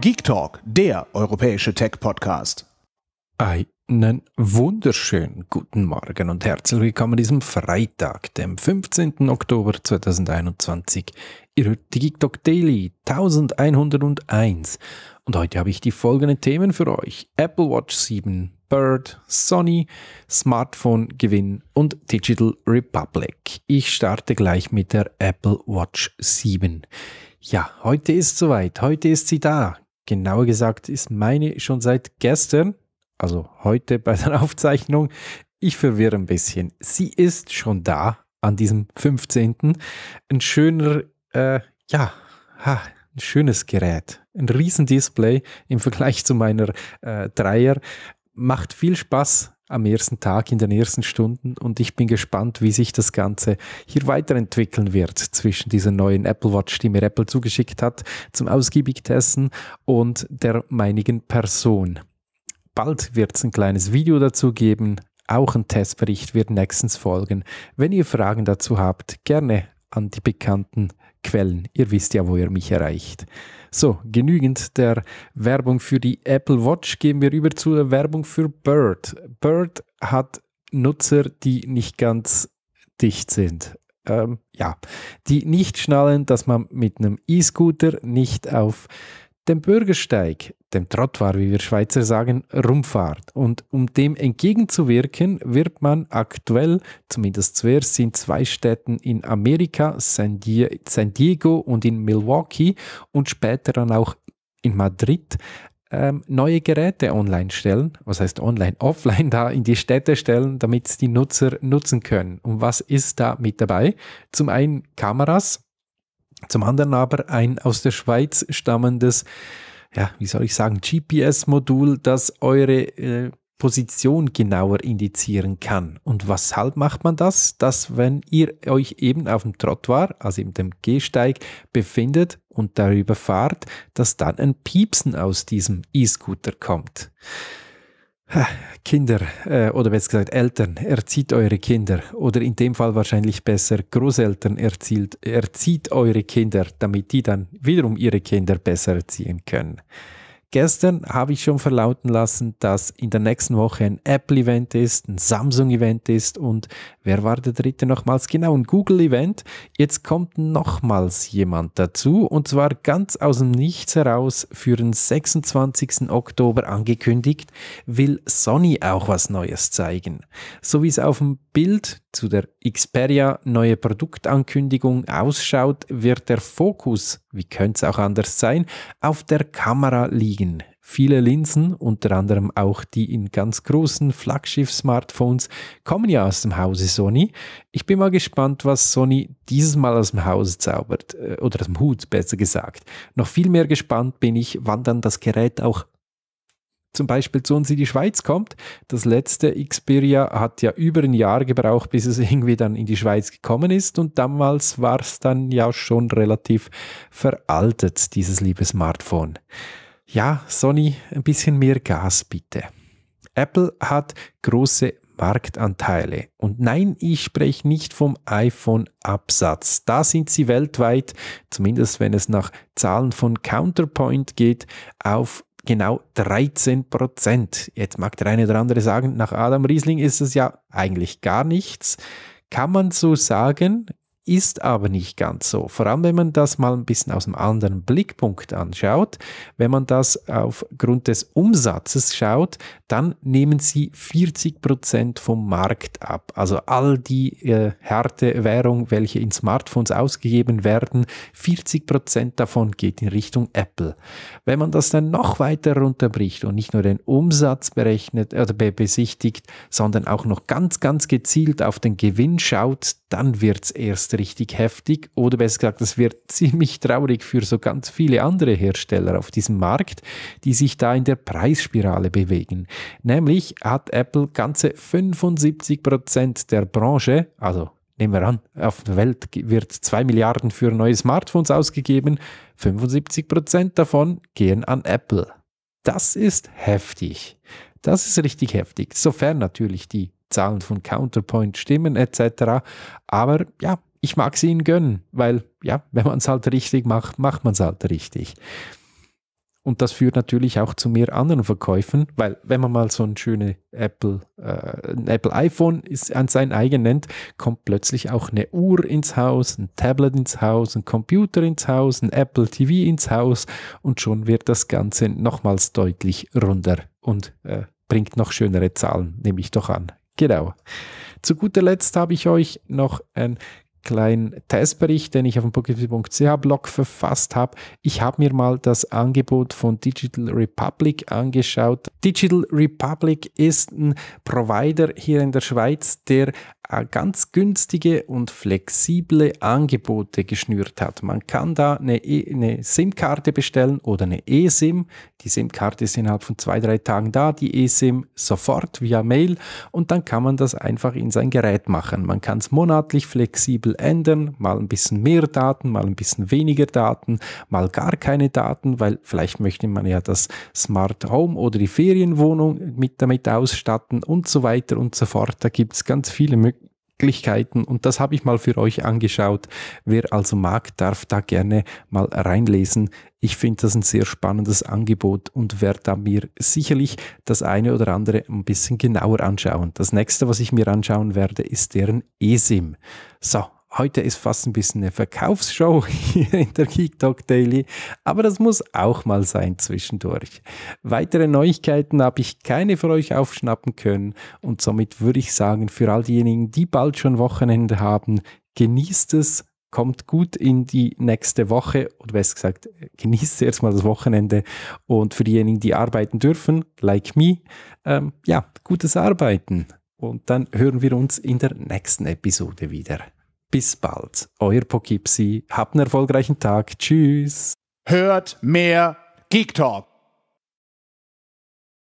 Geek Talk, der europäische Tech-Podcast. Einen wunderschönen guten Morgen und herzlich willkommen an diesem Freitag, dem 15. Oktober 2021. Ihr hört die Geek Talk Daily 1101. Und heute habe ich die folgenden Themen für euch: Apple Watch 7, Bird, Sony, Smartphone-Gewinn und Digital Republic. Ich starte gleich mit der Apple Watch 7. Ja, heute ist soweit, heute ist sie da. Genauer gesagt ist meine schon seit gestern, also heute bei der Aufzeichnung, ich verwirre ein bisschen. Sie ist schon da an diesem 15. Ein schöner, äh, ja, ha, ein schönes Gerät. Ein riesen Display im Vergleich zu meiner äh, Dreier. Macht viel Spaß, am ersten Tag, in den ersten Stunden. Und ich bin gespannt, wie sich das Ganze hier weiterentwickeln wird zwischen dieser neuen Apple Watch, die mir Apple zugeschickt hat, zum ausgiebig testen und der meinigen Person. Bald wird es ein kleines Video dazu geben. Auch ein Testbericht wird nächstens folgen. Wenn ihr Fragen dazu habt, gerne an die bekannten Quellen. Ihr wisst ja, wo ihr mich erreicht. So, genügend der Werbung für die Apple Watch. Gehen wir über zur Werbung für Bird. Bird hat Nutzer, die nicht ganz dicht sind. Ähm, ja, die nicht schnallen, dass man mit einem E-Scooter nicht auf dem Bürgersteig, dem Trottoir, wie wir Schweizer sagen, Rumfahrt. Und um dem entgegenzuwirken, wird man aktuell, zumindest zuerst in zwei Städten in Amerika, San Diego und in Milwaukee und später dann auch in Madrid, ähm, neue Geräte online stellen, was heißt online, offline da in die Städte stellen, damit es die Nutzer nutzen können. Und was ist da mit dabei? Zum einen Kameras, zum anderen aber ein aus der Schweiz stammendes, ja, wie soll ich sagen, GPS-Modul, das eure äh, Position genauer indizieren kann. Und weshalb macht man das? Dass, wenn ihr euch eben auf dem Trottoir, also eben dem Gehsteig, befindet und darüber fahrt, dass dann ein Piepsen aus diesem E-Scooter kommt. Kinder äh, oder besser gesagt Eltern, erzieht eure Kinder oder in dem Fall wahrscheinlich besser Großeltern erzielt, erzieht eure Kinder, damit die dann wiederum ihre Kinder besser erziehen können. Gestern habe ich schon verlauten lassen, dass in der nächsten Woche ein Apple-Event ist, ein Samsung-Event ist und wer war der dritte nochmals? Genau, ein Google-Event. Jetzt kommt nochmals jemand dazu und zwar ganz aus dem Nichts heraus für den 26. Oktober angekündigt, will Sony auch was Neues zeigen. So wie es auf dem Bild zu der Xperia neue Produktankündigung ausschaut, wird der Fokus, wie könnte es auch anders sein, auf der Kamera liegen. Viele Linsen, unter anderem auch die in ganz großen Flaggschiff-Smartphones, kommen ja aus dem Hause Sony. Ich bin mal gespannt, was Sony dieses Mal aus dem Hause zaubert, äh, oder aus dem Hut besser gesagt. Noch viel mehr gespannt bin ich, wann dann das Gerät auch zum Beispiel zu uns in die Schweiz kommt. Das letzte Xperia hat ja über ein Jahr gebraucht, bis es irgendwie dann in die Schweiz gekommen ist und damals war es dann ja schon relativ veraltet, dieses liebe Smartphone. Ja, Sony, ein bisschen mehr Gas bitte. Apple hat große Marktanteile. Und nein, ich spreche nicht vom iPhone-Absatz. Da sind sie weltweit, zumindest wenn es nach Zahlen von Counterpoint geht, auf genau 13 Prozent. Jetzt mag der eine oder andere sagen, nach Adam Riesling ist es ja eigentlich gar nichts. Kann man so sagen, ist aber nicht ganz so. Vor allem, wenn man das mal ein bisschen aus einem anderen Blickpunkt anschaut, wenn man das aufgrund des Umsatzes schaut, dann nehmen sie 40 vom Markt ab. Also all die äh, harte Währung, welche in Smartphones ausgegeben werden, 40 davon geht in Richtung Apple. Wenn man das dann noch weiter runterbricht und nicht nur den Umsatz berechnet oder äh, besichtigt, sondern auch noch ganz, ganz gezielt auf den Gewinn schaut, dann wird es erst richtig heftig oder besser gesagt, das wird ziemlich traurig für so ganz viele andere Hersteller auf diesem Markt, die sich da in der Preisspirale bewegen. Nämlich hat Apple ganze 75% Prozent der Branche, also nehmen wir an, auf der Welt wird 2 Milliarden für neue Smartphones ausgegeben, 75% Prozent davon gehen an Apple. Das ist heftig. Das ist richtig heftig, sofern natürlich die Zahlen von Counterpoint stimmen etc. Aber ja, ich mag sie ihnen gönnen, weil ja, wenn man es halt richtig macht, macht man es halt richtig. Und das führt natürlich auch zu mehr anderen Verkäufen, weil wenn man mal so ein schönes Apple, äh, ein Apple iPhone ist, an sein eigen nennt, kommt plötzlich auch eine Uhr ins Haus, ein Tablet ins Haus, ein Computer ins Haus, ein Apple TV ins Haus und schon wird das Ganze nochmals deutlich runder und äh, bringt noch schönere Zahlen, nehme ich doch an. Genau. Zu guter Letzt habe ich euch noch ein kleinen Testbericht, den ich auf dem pocketfit.ch Blog verfasst habe. Ich habe mir mal das Angebot von Digital Republic angeschaut. Digital Republic ist ein Provider hier in der Schweiz, der äh, ganz günstige und flexible Angebote geschnürt hat. Man kann da eine, e eine SIM-Karte bestellen oder eine eSIM. Die SIM-Karte ist innerhalb von zwei, drei Tagen da, die eSIM sofort via Mail und dann kann man das einfach in sein Gerät machen. Man kann es monatlich flexibel ändern, mal ein bisschen mehr Daten, mal ein bisschen weniger Daten, mal gar keine Daten, weil vielleicht möchte man ja das Smart Home oder die Ferienwohnung mit damit ausstatten und so weiter und so fort. Da gibt es ganz viele Möglichkeiten Möglichkeiten und das habe ich mal für euch angeschaut. Wer also mag, darf da gerne mal reinlesen. Ich finde das ein sehr spannendes Angebot und werde da mir sicherlich das eine oder andere ein bisschen genauer anschauen. Das nächste, was ich mir anschauen werde, ist deren eSIM. So, Heute ist fast ein bisschen eine Verkaufsshow hier in der Geek Talk Daily, aber das muss auch mal sein zwischendurch. Weitere Neuigkeiten habe ich keine für euch aufschnappen können und somit würde ich sagen, für all diejenigen, die bald schon Wochenende haben, genießt es, kommt gut in die nächste Woche oder besser gesagt, genießt erstmal das Wochenende und für diejenigen, die arbeiten dürfen, like me, ähm, ja, gutes Arbeiten. Und dann hören wir uns in der nächsten Episode wieder. Bis bald. Euer Pokipsi. Habt einen erfolgreichen Tag. Tschüss. Hört mehr Geek Talk.